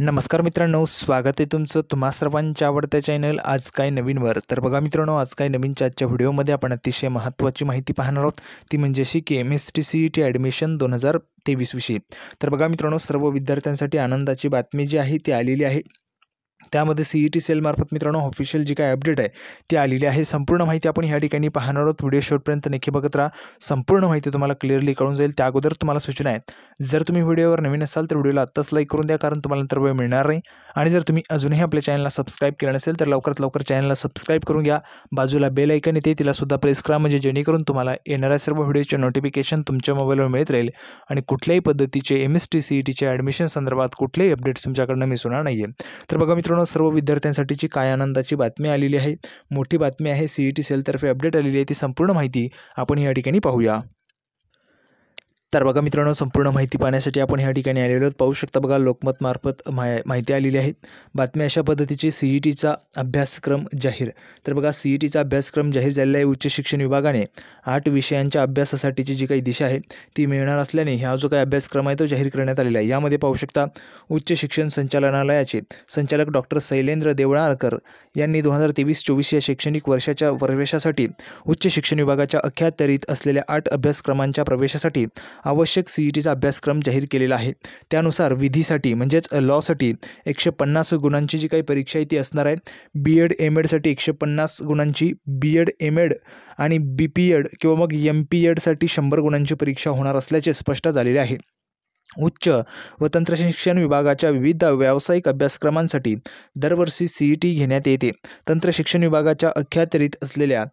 नमस्कार मित्रांनो स्वागत आहे तुमचं तुम्हा सर्वांच्या आवडत्या चॅनल आज काय नवीनवर तर बघा मित्रांनो आज काय नवीनच्या आजच्या व्हिडिओमध्ये आपण अतिशय महत्त्वाची माहिती पाहणार आहोत ती म्हणजे अशी की M S T C E T admission दोन हजार तेवीसविषयी तर बघा मित्रांनो सर्व विद्यार्थ्यांसाठी आनंदाची बातमी जी आहे ती आलेली आहे त्यामध्ये सीई टी e सेलमार्फत मित्रांनो ऑफिशियल जी काय अपडेट आहे ती आलेली आहे संपूर्ण माहिती आपण या ठिकाणी पाहणार आहोत व्हिडिओ शॉर्टपर्यंत नक्की बघत राहा संपूर्ण माहिती तुम्हाला क्लिअरली कळून जाईल त्या अगोदर तुम्हाला सूचना आहेत जर तुम्ही व्हिडिओवर नवीन असाल तर व्हिडिओला आत्ताच लाईक करून द्या कारण तुम्हाला नंतर वेळ मिळणार नाही आणि जर तुम्ही अजूनही आपल्या चॅनलला सबस्क्राईब केलं नसेल तर लवकरात लवकर चॅनलला सबस्क्राईब करून घ्या बाजूला बेल ऐकन येते तिलासुद्धा प्रेस करा म्हणजे जेणेकरून तुम्हाला येणाऱ्या सर्व व्हिडिओचे नोटिफिकेशन तुमच्या मोबाईलवर मिळत राहील आणि कुठल्याही पद्धतीचे M S T C E टीच्या ॲडमिशन संदर्भात कुठलेही अपडेट्स तुमच्याकडनं मिस होणार नाही आहे तर बघा मित्रांनो मित्रांनो सर्व विद्यार्थ्यांसाठीची काय आनंदाची बातमी आलेली आहे मोठी बातमी आहे सीईटी सेलतर्फे अपडेट आलेली आहे ती संपूर्ण माहिती आपण या ठिकाणी पाहूया तर बघा मित्रांनो संपूर्ण माहिती पाहण्यासाठी आपण ह्या ठिकाणी आलेलो आहोत पाहू शकता बघा लोकमतमार्फत माय माहिती आलेली आहे बातमी अशा पद्धतीची सी ई टीचा अभ्यासक्रम जाहीर तर बघा सी ई टीचा अभ्यासक्रम जाहीर झालेला आहे उच्च शिक्षण विभागाने आठ विषयांच्या अभ्यासासाठीची जी काही दिशा आहे ती मिळणार असल्याने हा जो काही अभ्यासक्रम आहे तो जाहीर करण्यात आलेला आहे यामध्ये पाहू शकता उच्च शिक्षण संचालनालयाचे संचालक डॉक्टर शैलेंद्र देवळाळकर यांनी दोन हजार तेवीस चोवीस या शैक्षणिक वर्षाच्या प्रवेशासाठी उच्च शिक्षण विभागाच्या अख्यातरीत असलेल्या आठ अभ्यासक्रमांच्या प्रवेशासाठी आवश्यक ई टीचा अभ्यासक्रम जाहीर केलेला आहे त्यानुसार विधीसाठी म्हणजेच लॉसाठी एकशे पन्नास गुणांची जी काही परीक्षा आहे ती असणार आहे बी एड एम एडसाठी एकशे पन्नास गुणांची बी एड एम एड आणि बी पी एड किंवा मग एम पी एडसाठी शंभर गुणांची परीक्षा होणार असल्याचे स्पष्ट झालेले आहे उच्च व तंत्रशिक्षण विभागाच्या विविध व्यावसायिक अभ्यासक्रमांसाठी दरवर्षी ई टी e घेण्यात येते तंत्रशिक्षण विभागाच्या अख्यातरीत असलेल्या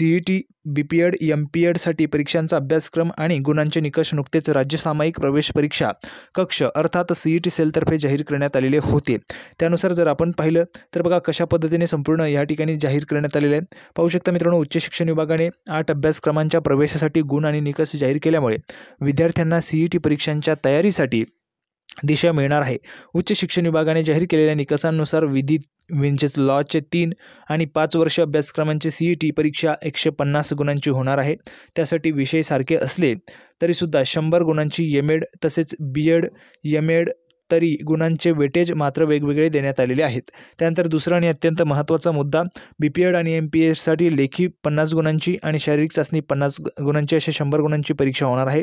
E T B P Ed M P एडसाठी परीक्षांचा अभ्यासक्रम आणि गुणांचे निकष नुकतेच राज्यसामायिक प्रवेश परीक्षा कक्ष अर्थात ई टी e सेलतर्फे जाहीर करण्यात आलेले होते त्यानुसार जर आपण पाहिलं तर बघा कशा पद्धतीने संपूर्ण या ठिकाणी जाहीर करण्यात आलेले आहे पाहू शकता मित्रांनो उच्च शिक्षण विभागाने आठ अभ्यासक्रमांच्या प्रवेशासाठी गुण आणि निकष जाहीर केल्यामुळे विद्यार्थ्यांना ई टी e परीक्षांच्या तयारी साठी दिशा मिळणार आहे उच्च शिक्षण विभागाने जाहीर केलेल्या निकषांनुसार विधी म्हणजेच लॉचे तीन आणि पाच वर्ष अभ्यासक्रमांची सीई टी e परीक्षा एकशे पन्नास गुणांची होणार आहे त्यासाठी विषय सारखे असले तरीसुद्धा शंभर गुणांची एम एड तसेच बी एड एम एड तरी गुणांचे वेटेज मात्र वेगवेगळे देण्यात आलेले आहेत त्यानंतर दुसरा आणि अत्यंत महत्त्वाचा मुद्दा बी पी एड आणि एम पी एससाठी लेखी पन्नास गुणांची आणि शारीरिक चाचणी पन्नास गुणांची अशा शंभर गुणांची परीक्षा होणार आहे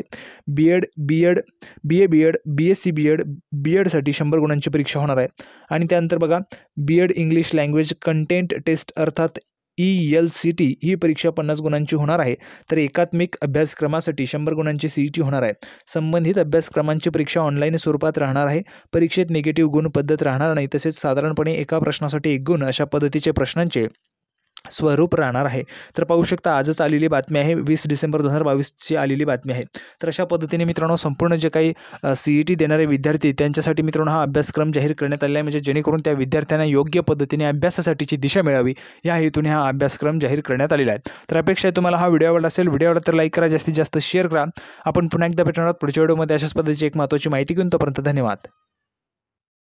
B Ed B Ed B A B Ed B S C B Ed B एडसाठी शंभर गुणांची परीक्षा होणार आहे आणि त्यानंतर बघा B Ed English language content test अर्थात ई एल सी टी ही परीक्षा पन्नास गुणांची होणार आहे तर एकात्मिक अभ्यासक्रमासाठी शंभर गुणांची सी ई टी होणार आहे संबंधित अभ्यासक्रमांची परीक्षा ऑनलाईन स्वरूपात राहणार आहे परीक्षेत निगेटिव्ह गुण पद्धत राहणार नाही तसेच साधारणपणे एका प्रश्नासाठी एक गुण अशा पद्धतीचे प्रश्नांचे स्वरूप राहणार आहे तर पाहू शकता आजच आलेली बातमी आहे वीस डिसेंबर दोन हजार बावीसची आलेली बातमी आहे तर अशा पद्धतीने मित्रांनो संपूर्ण जे काही ई टी e देणारे विद्यार्थी त्यांच्यासाठी मित्रांनो हा अभ्यासक्रम जाहीर करण्यात आलेला आहे म्हणजे जेणेकरून त्या विद्यार्थ्यांना योग्य पद्धतीने अभ्यासासाठीची दिशा मिळावी या हेतूने हा अभ्यासक्रम जाहीर करण्यात आलेला आहे तर अपेक्षा आहे तुम्हाला हा व्हिडिओ आवडला असेल व्हिडिओ आवडला तर लाईक करा जास्तीत जास्त शेअर करा आपण पुन्हा एकदा भेटणार आहोत पुढच्या व्हिडिओमध्ये अशाच पद्धतीची एक महत्त्वाची माहिती घेऊन तोपर्यंत धन्यवाद